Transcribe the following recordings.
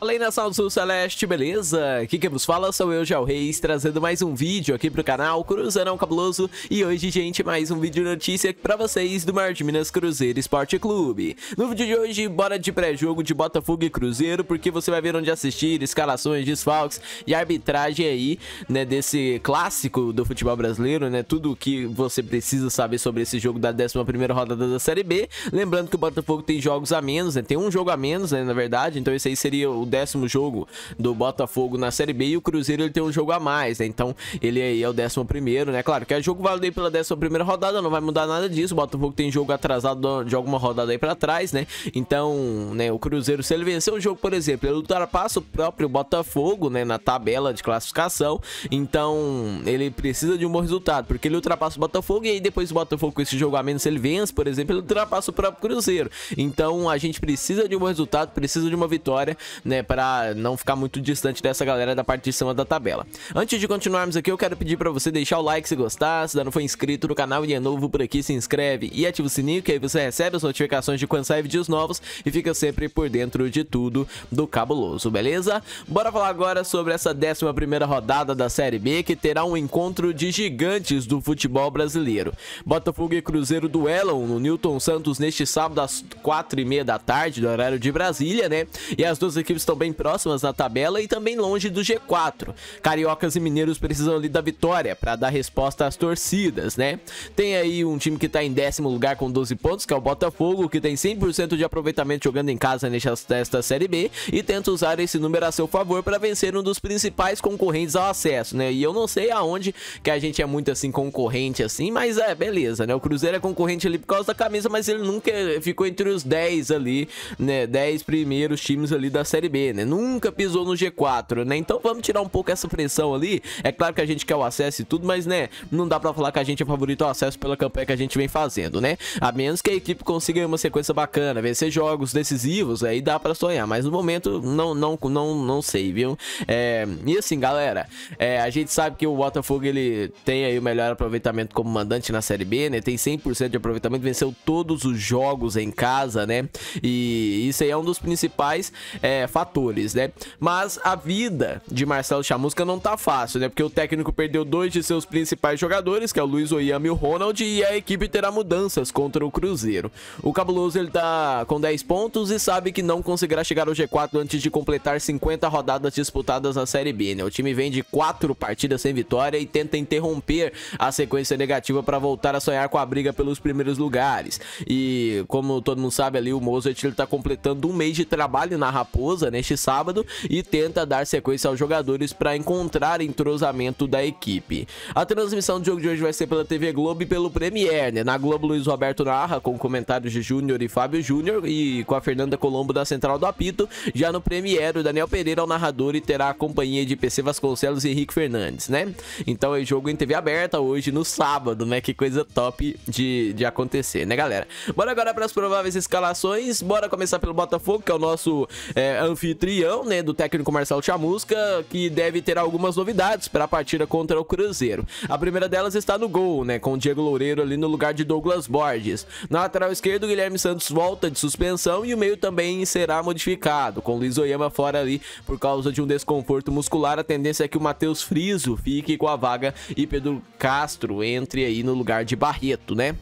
Além da Sound Sul Celeste, beleza? Aqui quem vos fala sou eu, Gel Reis, trazendo mais um vídeo aqui pro canal Cruzanão Cabuloso E hoje, gente, mais um vídeo de notícia pra vocês do Mar de Minas Cruzeiro Esporte Clube No vídeo de hoje, bora de pré-jogo de Botafogo e Cruzeiro Porque você vai ver onde assistir, escalações, desfalques e arbitragem aí, né, desse clássico do futebol brasileiro, né Tudo o que você precisa saber sobre esse jogo da 11ª rodada da Série B Lembrando que o Botafogo tem jogos a menos, né, tem um jogo a menos, né, na verdade Então esse aí seria o o décimo jogo do Botafogo na Série B e o Cruzeiro ele tem um jogo a mais, né? Então ele aí é o décimo primeiro, né? Claro que é jogo válido aí pela décima primeira rodada, não vai mudar nada disso. O Botafogo tem jogo atrasado de alguma rodada aí pra trás, né? Então, né, o Cruzeiro, se ele vencer o jogo, por exemplo, ele ultrapassa o próprio Botafogo, né, na tabela de classificação. Então, ele precisa de um bom resultado, porque ele ultrapassa o Botafogo e aí depois o Botafogo com esse jogo a menos, se ele vence, por exemplo, ele ultrapassa o próprio Cruzeiro. Então, a gente precisa de um bom resultado, precisa de uma vitória, né? né, para não ficar muito distante dessa galera da parte de cima da tabela. Antes de continuarmos aqui, eu quero pedir para você deixar o like se gostar, se ainda não for inscrito no canal e é novo por aqui, se inscreve e ativa o sininho, que aí você recebe as notificações de quando sai vídeos novos e fica sempre por dentro de tudo do cabuloso, beleza? Bora falar agora sobre essa 11ª rodada da Série B, que terá um encontro de gigantes do futebol brasileiro. Botafogo e Cruzeiro duelam no Newton Santos neste sábado às 4h30 da tarde, do horário de Brasília, né? E as duas equipes estão bem próximas na tabela e também longe do G4. Cariocas e mineiros precisam ali da vitória para dar resposta às torcidas, né? Tem aí um time que está em décimo lugar com 12 pontos, que é o Botafogo, que tem 100% de aproveitamento jogando em casa nesta Série B e tenta usar esse número a seu favor para vencer um dos principais concorrentes ao acesso, né? E eu não sei aonde que a gente é muito assim concorrente assim, mas é beleza, né? O Cruzeiro é concorrente ali por causa da camisa, mas ele nunca ficou entre os 10 ali, né? 10 primeiros times ali da Série B. CB, né? Nunca pisou no G4, né? Então vamos tirar um pouco essa pressão ali. É claro que a gente quer o acesso e tudo, mas, né, não dá pra falar que a gente é favorito ao acesso pela campanha que a gente vem fazendo, né? A menos que a equipe consiga uma sequência bacana, vencer jogos decisivos, aí dá pra sonhar. Mas no momento, não, não, não, não sei, viu? É, e assim, galera, é, a gente sabe que o Botafogo, ele tem aí o melhor aproveitamento como mandante na Série B, né? Tem 100% de aproveitamento, venceu todos os jogos em casa, né? E isso aí é um dos principais é, fatores fatores, né? Mas a vida de Marcelo Chamusca não tá fácil, né? Porque o técnico perdeu dois de seus principais jogadores, que é o Luiz Oyama e o Ronald, e a equipe terá mudanças contra o Cruzeiro. O Cabuloso ele tá com 10 pontos e sabe que não conseguirá chegar ao G4 antes de completar 50 rodadas disputadas na Série B, né? O time vem de 4 partidas sem vitória e tenta interromper a sequência negativa para voltar a sonhar com a briga pelos primeiros lugares. E como todo mundo sabe ali, o Mozart ele tá completando um mês de trabalho na Raposa, né? neste sábado e tenta dar sequência aos jogadores para encontrar entrosamento da equipe. A transmissão do jogo de hoje vai ser pela TV Globo e pelo Premier, né? Na Globo, Luiz Roberto narra com comentários de Júnior e Fábio Júnior e com a Fernanda Colombo da Central do Apito. Já no Premier, o Daniel Pereira é o narrador e terá a companhia de PC Vasconcelos e Henrique Fernandes, né? Então é jogo em TV aberta hoje no sábado, né? Que coisa top de, de acontecer, né, galera? Bora agora para as prováveis escalações. Bora começar pelo Botafogo, que é o nosso é, anfitrião anfitrião, né, do técnico Marcelo Chamusca, que deve ter algumas novidades para a partida contra o Cruzeiro. A primeira delas está no gol, né, com o Diego Loureiro ali no lugar de Douglas Borges. Na lateral esquerda, o Guilherme Santos volta de suspensão e o meio também será modificado, com o Luiz Oyama fora ali por causa de um desconforto muscular. A tendência é que o Matheus Friso fique com a vaga e Pedro Castro entre aí no lugar de Barreto, né?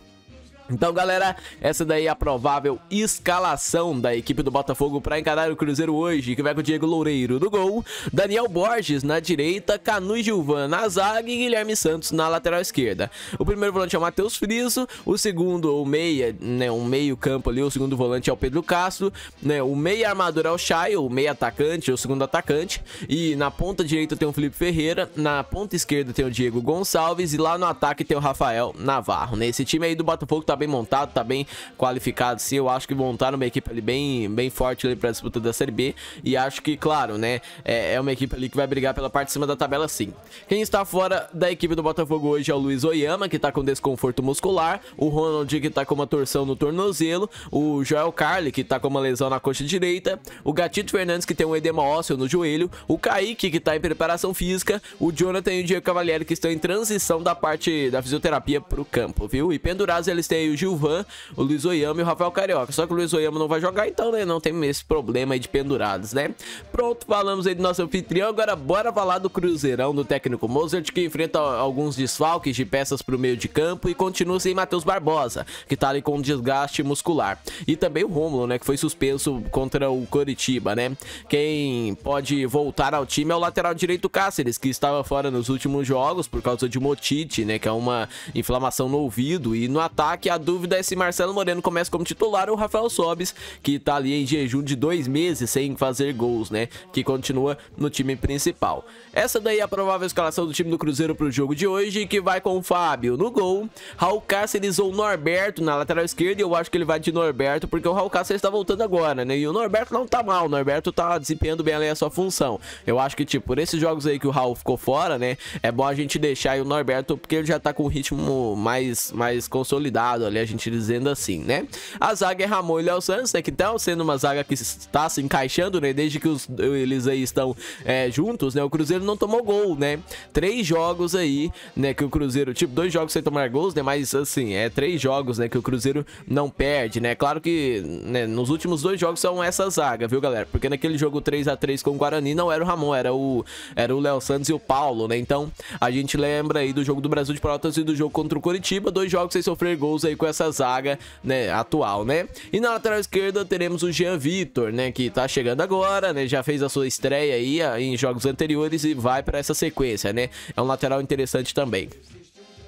Então, galera, essa daí é a provável escalação da equipe do Botafogo para encarar o Cruzeiro hoje, que vai com o Diego Loureiro no gol, Daniel Borges na direita, Canu e Gilvan na zaga e Guilherme Santos na lateral esquerda. O primeiro volante é o Matheus Friso, o segundo, o meia, né, um meio campo ali, o segundo volante é o Pedro Castro, né, o meia armador é o Chay, o meia atacante, o segundo atacante, e na ponta direita tem o Felipe Ferreira, na ponta esquerda tem o Diego Gonçalves e lá no ataque tem o Rafael Navarro, né, time aí do Botafogo tá bem montado, tá bem qualificado sim. Eu acho que montaram uma equipe ali bem, bem forte ali pra disputa da Série B. E acho que, claro, né, é, é uma equipe ali que vai brigar pela parte de cima da tabela sim. Quem está fora da equipe do Botafogo hoje é o Luiz Oyama, que tá com desconforto muscular, o Ronald, que tá com uma torção no tornozelo, o Joel Carly, que tá com uma lesão na coxa direita, o Gatito Fernandes, que tem um edema ósseo no joelho, o Kaique, que tá em preparação física, o Jonathan e o Diego Cavalieri, que estão em transição da parte da fisioterapia pro campo, viu? E pendurados eles têm o Gilvan, o Luiz Oyama e o Rafael Carioca. Só que o Luiz Oyama não vai jogar, então, né? Não tem esse problema aí de pendurados, né? Pronto, falamos aí do nosso anfitrião. Agora bora falar do Cruzeirão do técnico Mozart, que enfrenta alguns desfalques de peças pro meio de campo e continua sem Matheus Barbosa, que tá ali com desgaste muscular. E também o Romulo, né? Que foi suspenso contra o Coritiba, né? Quem pode voltar ao time é o lateral direito Cáceres, que estava fora nos últimos jogos por causa de motite, né? Que é uma inflamação no ouvido. E no ataque, a dúvida é se Marcelo Moreno começa como titular ou Rafael Sobis, que tá ali em jejum de dois meses sem fazer gols, né? Que continua no time principal. Essa daí é a provável escalação do time do Cruzeiro pro jogo de hoje, que vai com o Fábio no gol, Raul Cáceres ou Norberto na lateral esquerda, e eu acho que ele vai de Norberto, porque o Raul Cáceres tá voltando agora, né? E o Norberto não tá mal, o Norberto tá desempenhando bem ali a sua função. Eu acho que, tipo, por esses jogos aí que o Raul ficou fora, né? É bom a gente deixar aí o Norberto, porque ele já tá com um ritmo mais, mais consolidado colocado ali, a gente dizendo assim, né? A zaga é Ramon e Léo Santos, né? Que estão sendo uma zaga que está se encaixando, né? Desde que os, eles aí estão é, juntos, né? O Cruzeiro não tomou gol, né? Três jogos aí, né? Que o Cruzeiro, tipo, dois jogos sem tomar gols, né? Mas assim, é três jogos, né? Que o Cruzeiro não perde, né? Claro que né, nos últimos dois jogos são essa zaga, viu, galera? Porque naquele jogo 3 a 3 com o Guarani não era o Ramon, era o era o Léo Santos e o Paulo, né? Então a gente lembra aí do jogo do Brasil de Protas e do jogo contra o Curitiba, dois jogos sem sofrer gols aí aí com essa zaga, né, atual, né? E na lateral esquerda teremos o Jean Vitor, né, que tá chegando agora, né, já fez a sua estreia aí ah, em jogos anteriores e vai para essa sequência, né? É um lateral interessante também.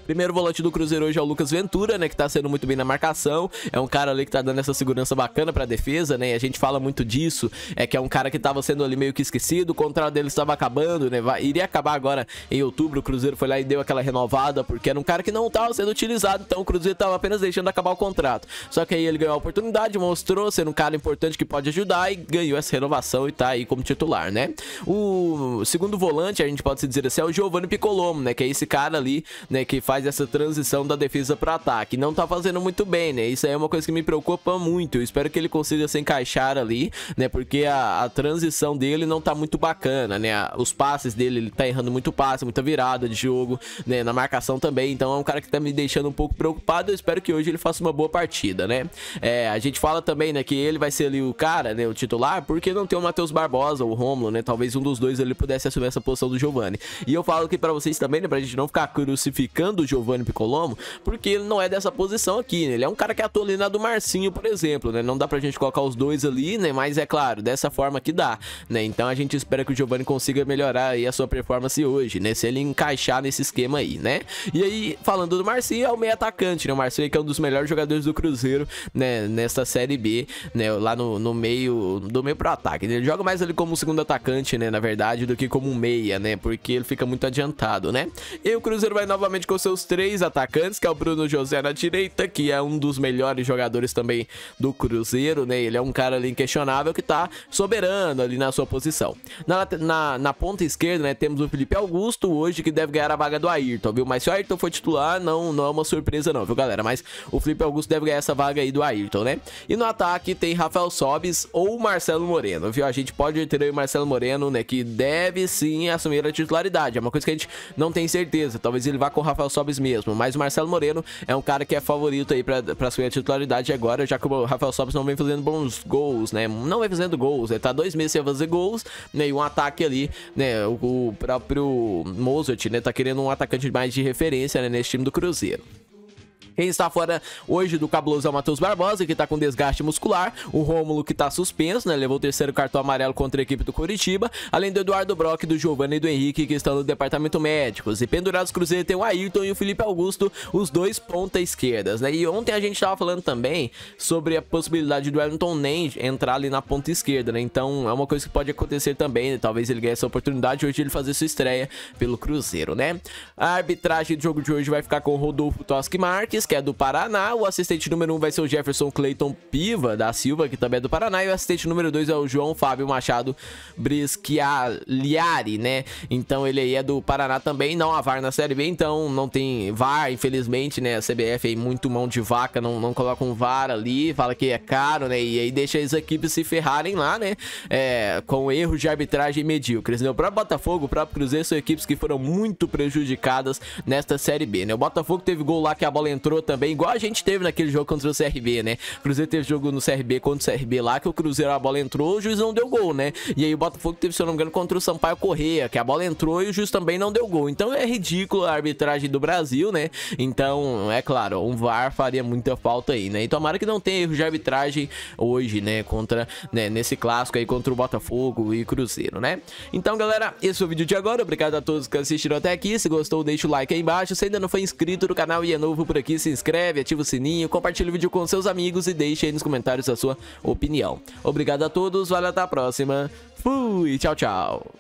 Primeiro volante do Cruzeiro hoje é o Lucas Ventura, né? Que tá sendo muito bem na marcação. É um cara ali que tá dando essa segurança bacana pra defesa, né? E a gente fala muito disso. É que é um cara que tava sendo ali meio que esquecido. O contrato dele estava acabando, né? Vai, iria acabar agora em outubro. O Cruzeiro foi lá e deu aquela renovada, porque era um cara que não tava sendo utilizado. Então o Cruzeiro tava apenas deixando acabar o contrato. Só que aí ele ganhou a oportunidade, mostrou ser um cara importante que pode ajudar e ganhou essa renovação e tá aí como titular, né? O segundo volante, a gente pode se dizer assim, é o Giovanni Piccolomo, né? Que é esse cara ali, né? Que faz faz essa transição da defesa para ataque. Não tá fazendo muito bem, né? Isso aí é uma coisa que me preocupa muito. Eu espero que ele consiga se encaixar ali, né? Porque a, a transição dele não tá muito bacana, né? Os passes dele, ele tá errando muito passe, muita virada de jogo, né? Na marcação também. Então é um cara que tá me deixando um pouco preocupado. Eu espero que hoje ele faça uma boa partida, né? É, a gente fala também, né, que ele vai ser ali o cara, né? O titular, porque não tem o Matheus Barbosa ou o Romulo, né? Talvez um dos dois ele pudesse assumir essa posição do Giovani. E eu falo aqui para vocês também, né? Pra gente não ficar crucificando do Giovanni Picolomo, porque ele não é dessa posição aqui, né? Ele é um cara que é atua ali na do Marcinho, por exemplo, né? Não dá pra gente colocar os dois ali, né? Mas é claro, dessa forma que dá, né? Então a gente espera que o Giovanni consiga melhorar aí a sua performance hoje, né? Se ele encaixar nesse esquema aí, né? E aí, falando do Marcinho, é o meio atacante, né? O Marcinho que é um dos melhores jogadores do Cruzeiro, né? Nesta Série B, né? Lá no, no meio, do meio pro ataque, né? Ele joga mais ali como segundo atacante, né? Na verdade, do que como um meia, né? Porque ele fica muito adiantado, né? E o Cruzeiro vai novamente com seus seus três atacantes, que é o Bruno José na direita, que é um dos melhores jogadores também do Cruzeiro, né? Ele é um cara ali inquestionável que tá soberano ali na sua posição. Na, na, na ponta esquerda, né, temos o Felipe Augusto hoje, que deve ganhar a vaga do Ayrton, viu? Mas se o Ayrton for titular, não, não é uma surpresa não, viu, galera? Mas o Felipe Augusto deve ganhar essa vaga aí do Ayrton, né? E no ataque tem Rafael Sobis ou Marcelo Moreno, viu? A gente pode ter aí o Marcelo Moreno, né, que deve sim assumir a titularidade. É uma coisa que a gente não tem certeza. Talvez ele vá com o Rafael Sobis Sobis mesmo. Mas o Marcelo Moreno é um cara que é favorito aí pra, pra assumir a titularidade agora, já que o Rafael Sobis não vem fazendo bons gols, né? Não vem fazendo gols. Ele né? tá dois meses sem fazer gols, né? E um ataque ali, né? O, o próprio Mozart, né? Tá querendo um atacante mais de referência, né? Nesse time do Cruzeiro. Quem está fora hoje do cabuloso é o Matheus Barbosa, que está com desgaste muscular. O Rômulo, que está suspenso, né? Levou o terceiro cartão amarelo contra a equipe do Curitiba. Além do Eduardo Brock, do Giovanni e do Henrique, que estão no departamento médicos. E pendurados Cruzeiro tem o Ayrton e o Felipe Augusto, os dois ponta esquerdas, né? E ontem a gente estava falando também sobre a possibilidade do Wellington Nem entrar ali na ponta esquerda, né? Então é uma coisa que pode acontecer também, né? Talvez ele ganhe essa oportunidade hoje ele fazer sua estreia pelo Cruzeiro, né? A arbitragem do jogo de hoje vai ficar com o Rodolfo Toschi Marques que é do Paraná. O assistente número 1 um vai ser o Jefferson Clayton Piva, da Silva, que também é do Paraná. E o assistente número 2 é o João Fábio Machado Brischialiari, né? Então ele aí é do Paraná também. Não há VAR na Série B, então não tem VAR, infelizmente, né? A CBF aí muito mão de vaca, não, não coloca um VAR ali, fala que é caro, né? E aí deixa as equipes se ferrarem lá, né? É, com erros de arbitragem medíocres, né? O próprio Botafogo, o próprio Cruzeiro são equipes que foram muito prejudicadas nesta Série B, né? O Botafogo teve gol lá que a bola entrou também, igual a gente teve naquele jogo contra o CRB, né? O Cruzeiro teve jogo no CRB contra o CRB lá, que o Cruzeiro a bola entrou, o juiz não deu gol, né? E aí o Botafogo teve, se eu não me engano, contra o Sampaio Correia, que a bola entrou e o juiz também não deu gol. Então é ridículo a arbitragem do Brasil, né? Então, é claro, um VAR faria muita falta aí, né? E tomara que não tenha erro de arbitragem hoje, né? Contra, né? Nesse clássico aí contra o Botafogo e Cruzeiro, né? Então, galera, esse foi o vídeo de agora. Obrigado a todos que assistiram até aqui. Se gostou, deixa o like aí embaixo. Se ainda não foi inscrito no canal e é novo por aqui, se inscreve, ativa o sininho, compartilha o vídeo com seus amigos e deixe aí nos comentários a sua opinião. Obrigado a todos, valeu, até a próxima. Fui, tchau, tchau.